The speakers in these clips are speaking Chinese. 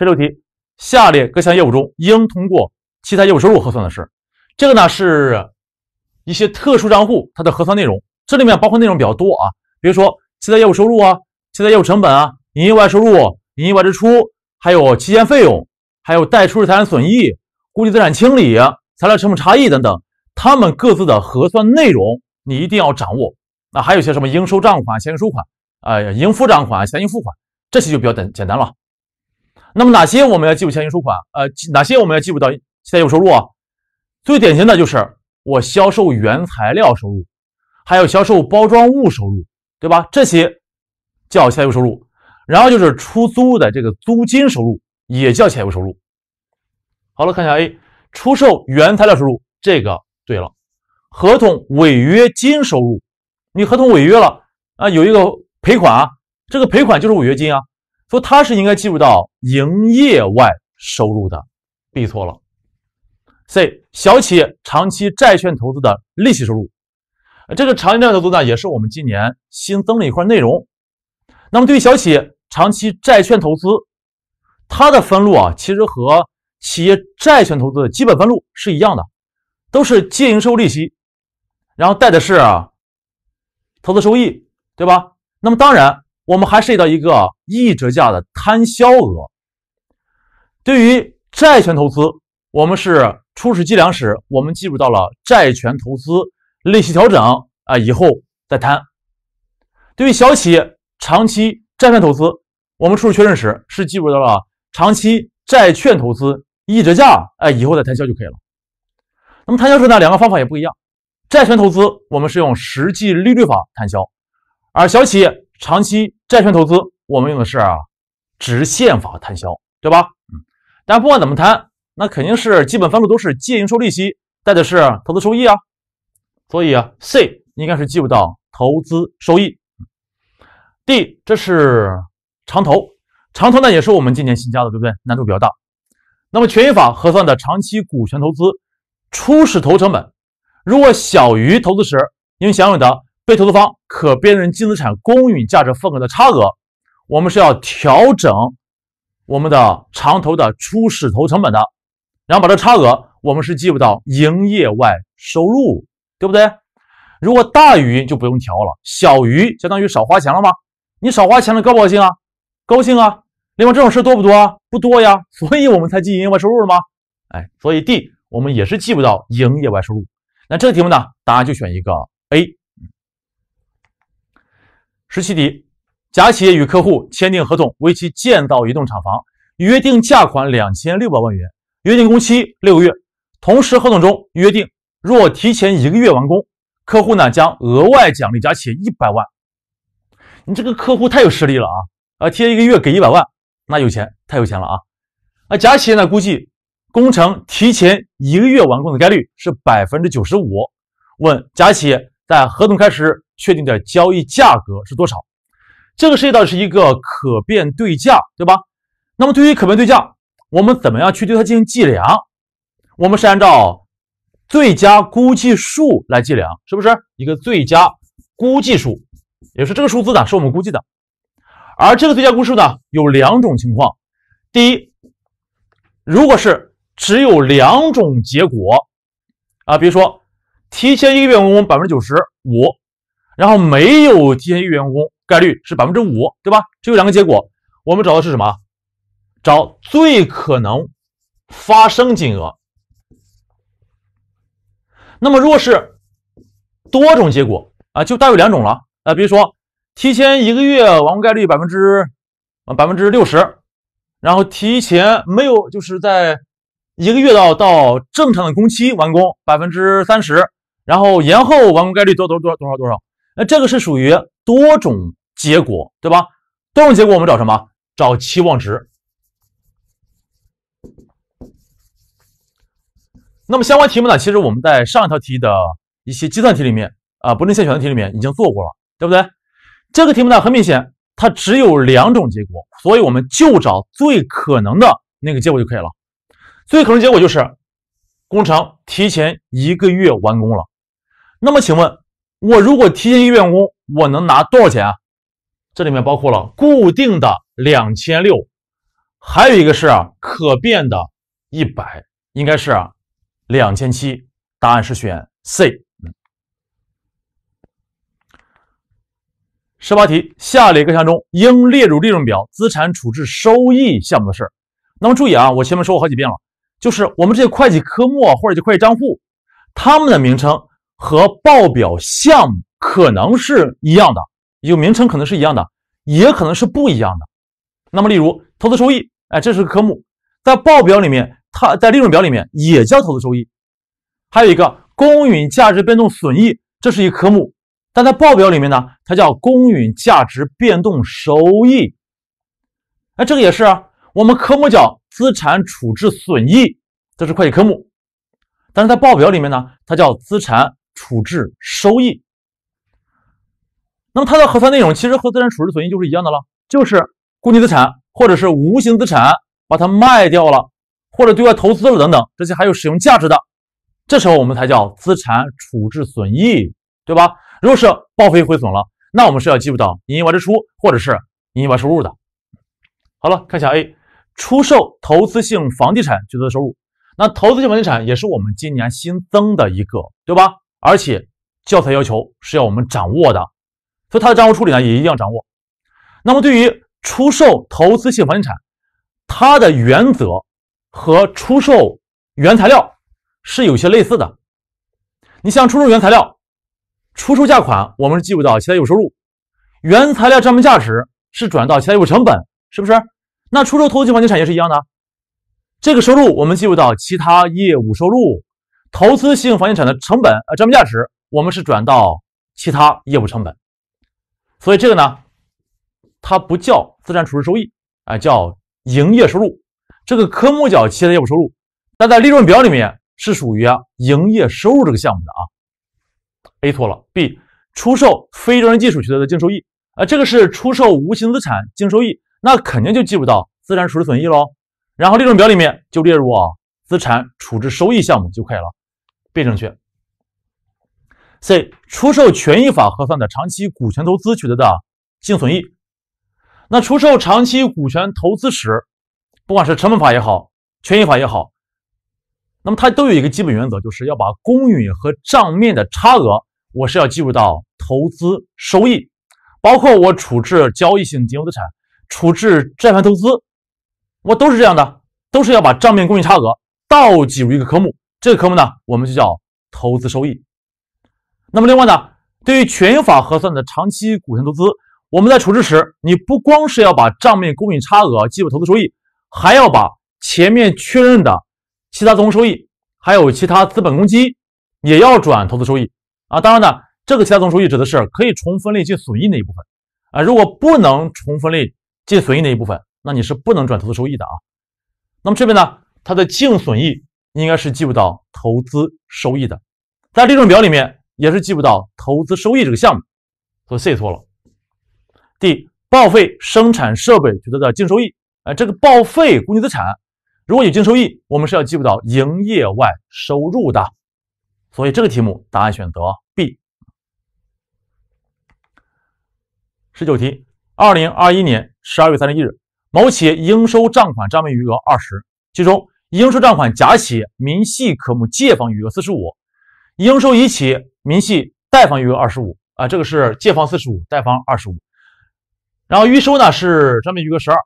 第六题，下列各项业务中应通过其他业务收入核算的是？这个呢是一些特殊账户它的核算内容，这里面包括内容比较多啊，比如说其他业务收入啊、其他业务成本啊、营业外收入、营业外支出，还有期间费用，还有待处置财产损益、固定资产清理、材料成本差异等等，他们各自的核算内容你一定要掌握。那还有些什么应收账款、现金收款啊、应付账款、现金付款，这些就比较简简单了。那么哪些我们要计入现金应收款？呃，哪些我们要计入到现有收入？啊？最典型的就是我销售原材料收入，还有销售包装物收入，对吧？这些叫其他务收入。然后就是出租的这个租金收入也叫其他务收入。好了，看一下 A，出售原材料收入这个对了。合同违约金收入，你合同违约了啊，有一个赔款啊，这个赔款就是违约金啊。说它是应该计入到营业外收入的，B 错了。C 小企业长期债券投资的利息收入，这个长期债券投资呢，也是我们今年新增了一块内容。那么对于小企业长期债券投资，它的分录啊，其实和企业债券投资的基本分录是一样的，都是借营收利息，然后带的是啊投资收益，对吧？那么当然。我们还涉及到一个溢折价的摊销额。对于债权投资，我们是初始计量时，我们计入到了债权投资利息调整啊，以后再摊。对于小企业长期债券投资，我们初始确认时是计入到了长期债券投资溢折价，哎，以后再摊销就可以了。那么摊销时呢，两个方法也不一样。债权投资我们是用实际利率法摊销，而小企业长期。债权投资，我们用的是啊直线法摊销，对吧？嗯，但不管怎么摊，那肯定是基本分录都是借应收利息，贷的是投资收益啊。所以啊，C 应该是计入到投资收益。D 这是长投，长投呢也是我们今年新加的，对不对？难度比较大。那么权益法核算的长期股权投资，初始投成本如果小于投资时应享有的。被投资方可辨认净资产公允价值份额的差额，我们是要调整我们的长投的初始投成本的，然后把这差额我们是记不到营业外收入，对不对？如果大于就不用调了，小于相当于少花钱了吗？你少花钱了，高不高兴啊，高兴啊！另外这种事多不多啊？不多呀，所以我们才记营业外收入吗？哎，所以 D 我们也是记不到营业外收入。那这个题目呢，答案就选一个 A。十七题，甲企业与客户签订合同，为其建造一栋厂房，约定价款两千六百万元，约定工期六个月。同时，合同中约定，若提前一个月完工，客户呢将额外奖励甲企业一百万。你这个客户太有实力了啊！啊，提前一个月给一百万，那有钱，太有钱了啊！啊，甲企业呢估计工程提前一个月完工的概率是百分之九十五。问甲企业在合同开始。确定的交易价格是多少？这个涉及到的是一个可变对价，对吧？那么对于可变对价，我们怎么样去对它进行计量？我们是按照最佳估计数来计量，是不是一个最佳估计数？也就是这个数字呢，是我们估计的。而这个最佳估数呢，有两种情况：第一，如果是只有两种结果啊，比如说提前一个月我们百分之九十五。然后没有提前预完工概率是百分之五，对吧？只有两个结果，我们找的是什么？找最可能发生金额。那么若是多种结果啊，就大有两种了啊，比如说提前一个月完工概率百分之啊百分之六十，然后提前没有，就是在一个月到到正常的工期完工百分之三十，然后延后完工概率多多少多少多少多少。那这个是属于多种结果，对吧？多种结果我们找什么？找期望值。那么相关题目呢？其实我们在上一套题的一些计算题里面啊，不定项选择题里面已经做过了，对不对？这个题目呢，很明显它只有两种结果，所以我们就找最可能的那个结果就可以了。最可能结果就是工程提前一个月完工了。那么请问？我如果提前一个月工，我能拿多少钱啊？这里面包括了固定的两千六，还有一个是可变的一百，应该是两千七。答案是选 C。十八题，下列各项中应列入利润表资产处置收益项目的事那么注意啊，我前面说过好几遍了，就是我们这些会计科目或者叫会计账户，它们的名称。和报表项目可能是一样的，有名称可能是一样的，也可能是不一样的。那么，例如投资收益，哎，这是个科目，在报表里面，它在利润表里面也叫投资收益。还有一个公允价值变动损益，这是一科目，但在报表里面呢，它叫公允价值变动收益。哎，这个也是啊，我们科目叫资产处置损益，这是会计科目，但是在报表里面呢，它叫资产。处置收益，那么它的核算内容其实和资产处置损益就是一样的了，就是固定资产或者是无形资产把它卖掉了，或者对外投资了等等，这些还有使用价值的，这时候我们才叫资产处置损益，对吧？如果是报废亏损了，那我们是要记入到营业外支出或者是营业外收入的。好了，看一下 A，出售投资性房地产取得收入，那投资性房地产也是我们今年新增的一个，对吧？而且教材要求是要我们掌握的，所以它的账务处理呢也一定要掌握。那么对于出售投资性房地产，它的原则和出售原材料是有些类似的。你像出售原材料，出售价款我们是计入到其他业务收入，原材料账面价值是转到其他业务成本，是不是？那出售投资性房地产也是一样的，这个收入我们计入到其他业务收入。投资性房地产的成本、呃账面价值，我们是转到其他业务成本，所以这个呢，它不叫资产处置收益，啊叫营业收入，这个科目叫企业的业务收入，但在利润表里面是属于营业收入这个项目的啊。A 错了，B 出售非专利技术取得的净收益，呃这个是出售无形资产净收益，那肯定就记不到资产处置损益喽，然后利润表里面就列入啊资产处置收益项目就可以了。B 正确。C 出售权益法核算的长期股权投资取得的净损益，那出售长期股权投资时，不管是成本法也好，权益法也好，那么它都有一个基本原则，就是要把公允和账面的差额，我是要计入到投资收益。包括我处置交易性金融资产、处置债权投资，我都是这样的，都是要把账面公允差额倒计入一个科目。这个科目呢，我们就叫投资收益。那么另外呢，对于权法核算的长期股权投资，我们在处置时，你不光是要把账面公允差额计入投资收益，还要把前面确认的其他综合收益还有其他资本公积也要转投资收益啊。当然呢，这个其他综合收益指的是可以重分类进损益那一部分啊。如果不能重分类进损益那一部分，那你是不能转投资收益的啊。那么这边呢，它的净损益。应该是记不到投资收益的，在利润表里面也是记不到投资收益这个项目，所以 C 错了。D 报废生产设备取得的净收益，哎，这个报废固定资产如果有净收益，我们是要记入到营业外收入的，所以这个题目答案选择 B。十九题，二零二一年十二月三十一日，某企业应收账款账面余额二十，其中。应收账款甲企业明细科目借方余额四十五，应收乙企业明细贷方余额二十五啊，这个是借方四十五，贷方二十五。然后预收呢是账面余额十二，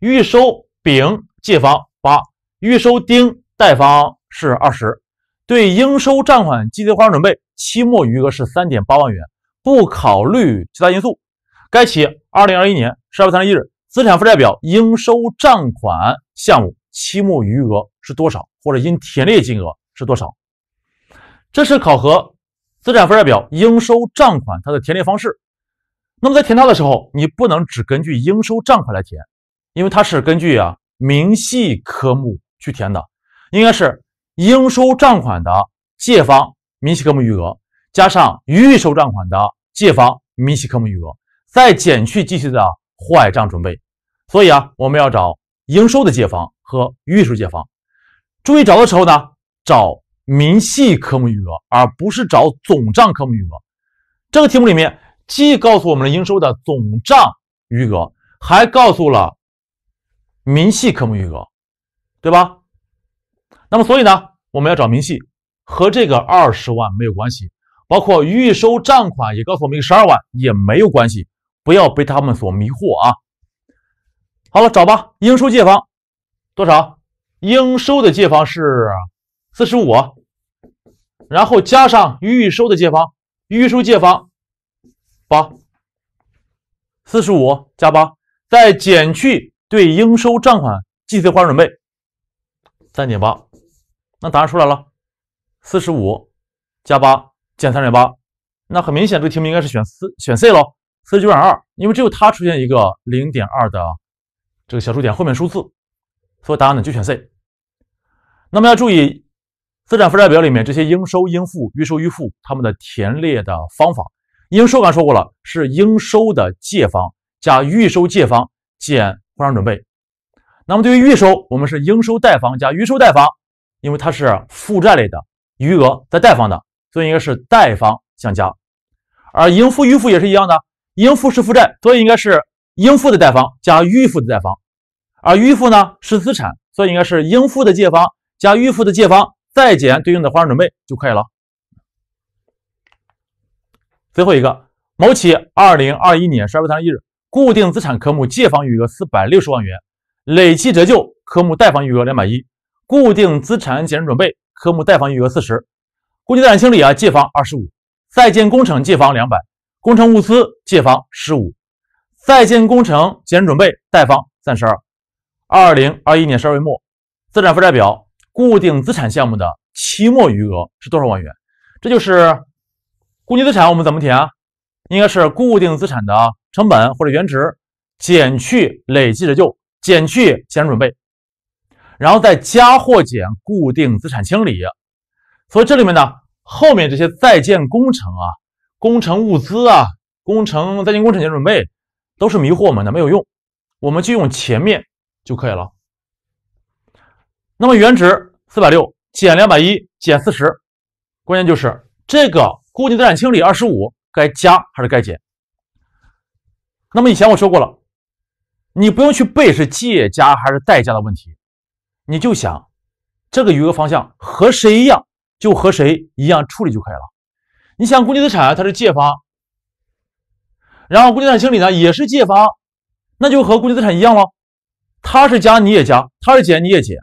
预收丙借方八，预收丁贷方是二十。对应收账款计提坏账准备期末余额是三点八万元，不考虑其他因素，该企业二零二一年十二月三十一日资产负债表应收账款项目。期末余额是多少，或者应填列金额是多少？这是考核资产负债表应收账款它的填列方式。那么在填它的时候，你不能只根据应收账款来填，因为它是根据啊明细科目去填的，应该是应收账款的借方明细科目余额加上预收账款的借方明细科目余额，再减去计息的坏账准备。所以啊，我们要找应收的借方。和预收借方，注意找的时候呢，找明细科目余额，而不是找总账科目余额。这个题目里面既告诉我们了应收的总账余额，还告诉了明细科目余额，对吧？那么所以呢，我们要找明细，和这个二十万没有关系，包括预收账款也告诉我们一个十二万，也没有关系，不要被他们所迷惑啊。好了，找吧，应收借方。多少？应收的借方是四十五，然后加上预收的借方，预收借方八，四十五加八，再减去对应收账款计提坏准备三点八，那答案出来了，四十五加八减三点八，那很明显，这个题目应该是选四选 C 喽，四十九点二，因为只有它出现一个零点二的这个小数点后面数字。所以答案呢就选 C。那么要注意资产负债表里面这些应收、应付、预收、预付它们的填列的方法。应收，刚说过了，是应收的借方加预收借方减坏账准备。那么对于预收，我们是应收贷方加预收贷方，因为它是负债类的余额在贷方的，所以应该是贷方相加。而应付、预付也是一样的，应付是负债，所以应该是应付的贷方加预付的贷方。而预付呢是资产，所以应该是应付的借方加预付的借方，再减对应的还款准备就可以了。最后一个，某企业二零二一年十二月三十一日，固定资产科目借方余额四百六十万元，累计折旧科目贷方余额两百一，固定资产减值准备科目贷方余额四十，固定资产清理啊借方二十五，在建工程借方两百，工程物资借方十五，在建工程减值准备贷方三十二。二零二一年十二月末，资产负债表固定资产项目的期末余额是多少万元？这就是固定资产，我们怎么填啊？应该是固定资产的成本或者原值，减去累计折旧，减去减值准备，然后再加或减固定资产清理。所以这里面呢，后面这些在建工程啊、工程物资啊、工程在建工程减值准备都是迷惑我们的，没有用，我们就用前面。就可以了。那么原值四百六减两百一减四十，关键就是这个固定资产清理二十五该加还是该减？那么以前我说过了，你不用去背是借加还是贷加的问题，你就想这个余额方向和谁一样，就和谁一样处理就可以了。你想固定资产它是借方，然后固定资产清理呢也是借方，那就和固定资产一样了。它是加你也加，它是减你也减，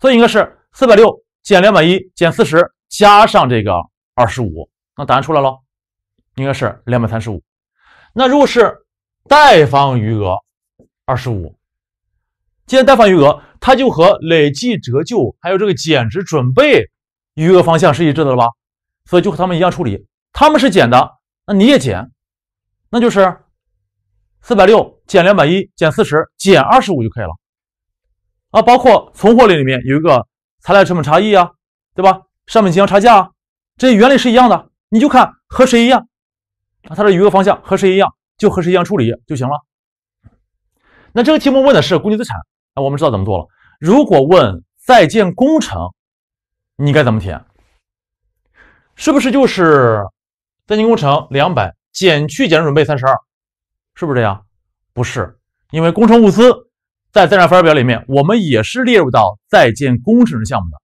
所以应该是四百六减两百一减四十加上这个二十五，那答案出来了，应该是两百三十五。那如果是贷方余额二十五，既然贷方余额，它就和累计折旧还有这个减值准备余额方向是一致的了吧？所以就和他们一样处理，他们是减的，那你也减，那就是。四百六减两百一减四十减二十五就可以了啊！包括存货类里面有一个材料成本差异啊，对吧？商品计量差价啊，这原理是一样的，你就看和谁一样啊，它的余额方向和谁一样，就和谁一样处理就行了。那这个题目问的是固定资产啊，我们知道怎么做了。如果问在建工程，你该怎么填？是不是就是在建工程两百减去减值准备三十二？是不是这样？不是，因为工程物资在资产负债表里面，我们也是列入到在建工程项目的，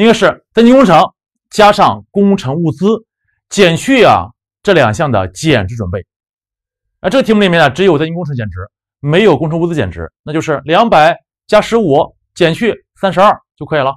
应该是在建工程加上工程物资减去啊这两项的减值准备。那这个题目里面呢，只有在建工程减值，没有工程物资减值，那就是两百加十五减去三十二就可以了。